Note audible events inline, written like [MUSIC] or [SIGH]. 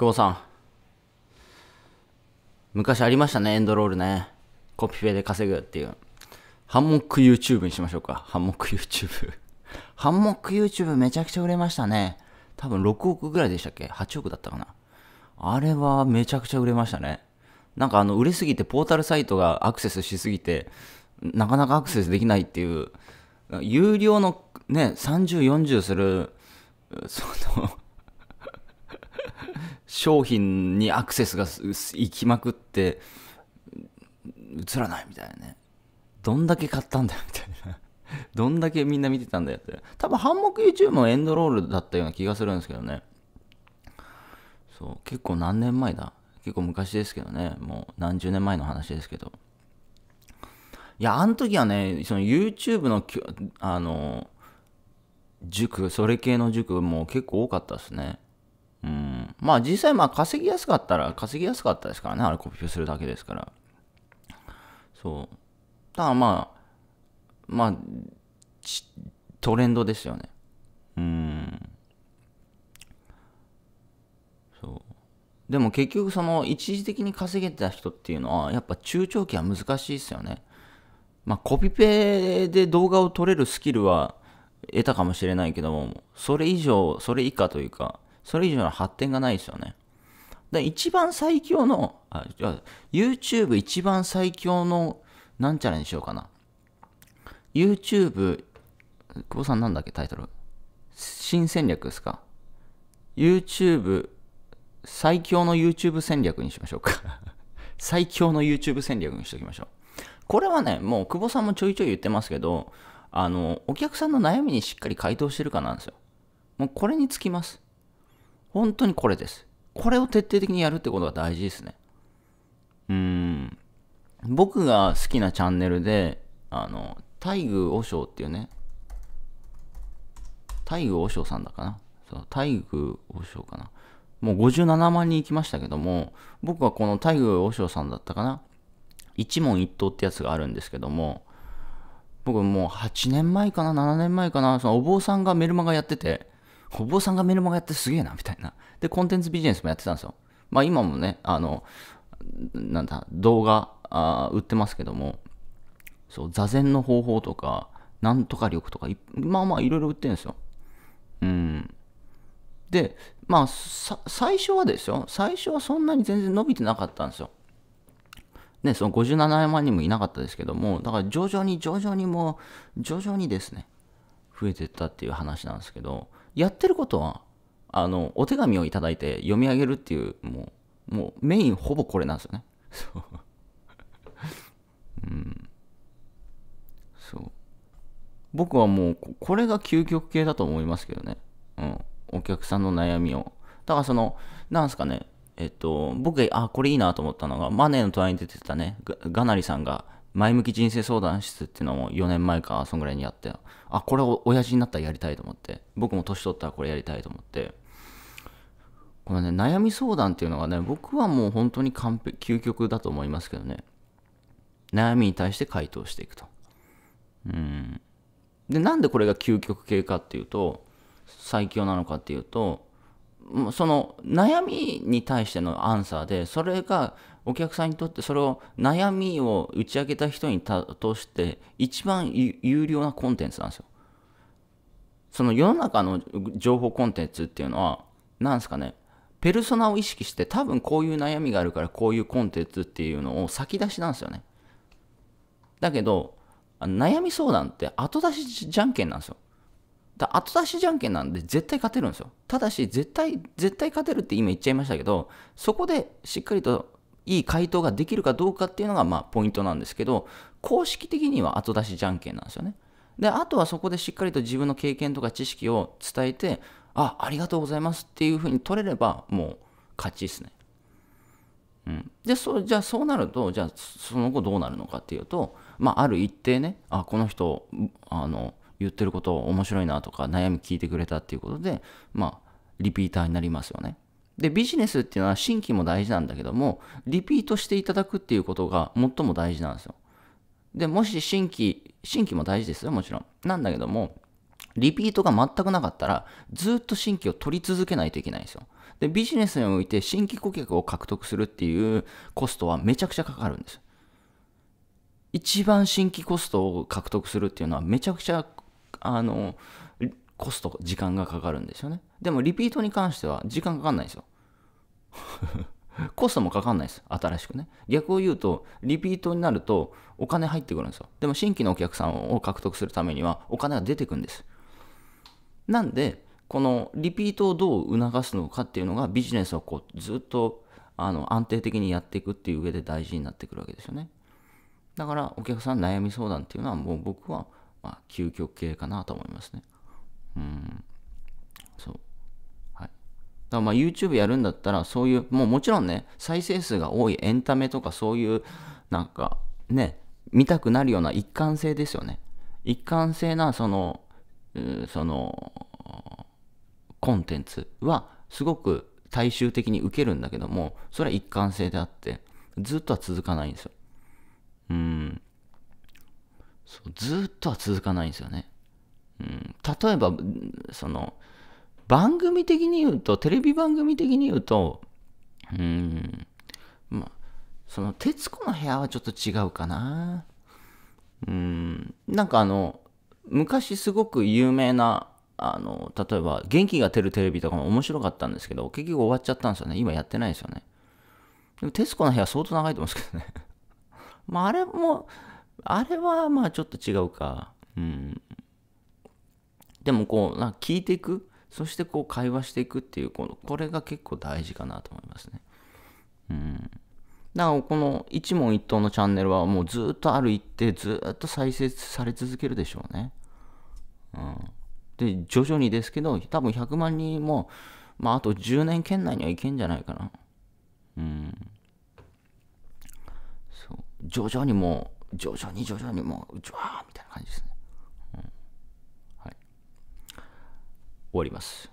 久保さん。昔ありましたね、エンドロールね。コピペで稼ぐっていう。ハンモック YouTube にしましょうか。ハンモック YouTube。[LAUGHS] ハンモック YouTube めちゃくちゃ売れましたね。多分6億ぐらいでしたっけ ?8 億だったかな。あれはめちゃくちゃ売れましたね。なんかあの、売れすぎてポータルサイトがアクセスしすぎて、なかなかアクセスできないっていう、有料のね、30、40する、その商品にアクセスがいきまくって映らないみたいなねどんだけ買ったんだよみたいなどんだけみんな見てたんだよって多分ハンモック YouTube もエンドロールだったような気がするんですけどねそう結構何年前だ結構昔ですけどねもう何十年前の話ですけどいやあの時はねその YouTube のあの塾それ系の塾も結構多かったですねうん、まあ実際まあ稼ぎやすかったら稼ぎやすかったですからね、あれコピペするだけですから。そう。ただまあ、まあ、トレンドですよね。うん。そう。でも結局その一時的に稼げた人っていうのはやっぱ中長期は難しいですよね。まあコピペで動画を撮れるスキルは得たかもしれないけども、それ以上、それ以下というか、それ以上の発展がないですよね。で、一番最強の、あ、YouTube 一番最強の、なんちゃらにしようかな。YouTube、久保さんなんだっけタイトル。新戦略ですか ?YouTube、最強の YouTube 戦略にしましょうか [LAUGHS] 最強の YouTube 戦略にしときましょう。これはね、もう久保さんもちょいちょい言ってますけど、あの、お客さんの悩みにしっかり回答してるかなんですよ。もうこれにつきます。本当にこれです。これを徹底的にやるってことが大事ですね。うん。僕が好きなチャンネルで、あの、大愚和尚っていうね、大愚和尚さんだかな。そう、大愚和尚かな。もう57万人行きましたけども、僕はこの大愚和尚さんだったかな。一問一答ってやつがあるんですけども、僕もう8年前かな、7年前かな、そのお坊さんがメルマガやってて、お坊さんがメルマガやってすげえな、みたいな。で、コンテンツビジネスもやってたんですよ。まあ今もね、あの、なんだ、動画、あ売ってますけども、そう、座禅の方法とか、なんとか力とか、まあまあいろいろ売ってるんですよ。うん。で、まあ、最初はですよ。最初はそんなに全然伸びてなかったんですよ。ね、その57万人もいなかったですけども、だから徐々に徐々にもう、徐々にですね、増えてったっていう話なんですけどやってることはあのお手紙を頂いて読み上げるっていうもうもうメインほぼこれなんですよねそう [LAUGHS] うんそう僕はもうこれが究極系だと思いますけどね、うん、お客さんの悩みをだからそのなんすかねえっと僕あこれいいなと思ったのがマネーの隣に出てたねガナリさんが前向き人生相談室っていうのも4年前かそんぐらいにやってあこれお親父になったらやりたいと思って僕も年取ったらこれやりたいと思ってこのね悩み相談っていうのがね僕はもう本当に完璧究極だと思いますけどね悩みに対して回答していくとうんでなんでこれが究極系かっていうと最強なのかっていうとその悩みに対してのアンサーでそれがお客さんにとってそれを悩みを打ち明けた人にとして一番有料なコンテンツなんですよ。その世の中の情報コンテンツっていうのは何ですかねペルソナを意識して多分こういう悩みがあるからこういうコンテンツっていうのを先出しなんですよね。だけど悩み相談って後出しじゃんけんなんですよ。だ後出しじゃんけんなんで絶対勝てるんですよ。ただし、絶対、絶対勝てるって今言っちゃいましたけど、そこでしっかりといい回答ができるかどうかっていうのが、まあ、ポイントなんですけど、公式的には後出しじゃんけんなんですよね。で、あとはそこでしっかりと自分の経験とか知識を伝えて、あ、ありがとうございますっていうふうに取れれば、もう勝ちですね。うん、でそじゃあそうなるとじゃあその後どうなるのかっていうと、まあ、ある一定ねあこの人あの言ってること面白いなとか悩み聞いてくれたっていうことで、まあ、リピーターになりますよね。で、ビジネスっていうのは新規も大事なんだけども、リピートしていただくっていうことが最も大事なんですよ。で、もし新規、新規も大事ですよ、もちろん。なんだけども、リピートが全くなかったら、ずっと新規を取り続けないといけないんですよ。で、ビジネスにおいて新規顧客を獲得するっていうコストはめちゃくちゃかかるんです。一番新規コストを獲得するっていうのはめちゃくちゃあのコスト時間がかかるんですよねでもリピートに関しては時間かかんないですよ [LAUGHS] コストもかかんないです新しくね逆を言うとリピートになるとお金入ってくるんですよでも新規のお客さんを獲得するためにはお金が出てくんですなんでこのリピートをどう促すのかっていうのがビジネスをこうずっとあの安定的にやっていくっていう上で大事になってくるわけですよねだからお客さん悩み相談っていうのはもう僕はまあ、究極系かなと思いますね。うん。そう。はい。だからまあ YouTube やるんだったら、そういう、もうもちろんね、再生数が多いエンタメとかそういう、なんか、ね、見たくなるような一貫性ですよね。一貫性な、その、その、コンテンツは、すごく大衆的に受けるんだけども、それは一貫性であって、ずっとは続かないんですよ。そうずっとは続かないんですよね。うん、例えばその番組的に言うとテレビ番組的に言うとうんまあその「徹子の部屋」はちょっと違うかな。うんなんかあの昔すごく有名なあの例えば「元気が出るテレビ」とかも面白かったんですけど結局終わっちゃったんですよね今やってないですよねでも「徹子の部屋」相当長いと思うんですけどね [LAUGHS] まああれもあれはまあちょっと違うか。うん。でもこう、な聞いていく、そしてこう会話していくっていうこの、これが結構大事かなと思いますね。うん。なお、この一問一答のチャンネルはもうずっとある一定ずっと再生され続けるでしょうね。うん。で、徐々にですけど、多分100万人も、まああと10年圏内にはいけんじゃないかな。うん。そう。徐々にもう、徐々に徐々にもう、ジュワーみたいな感じですね。うん、はい。終わります。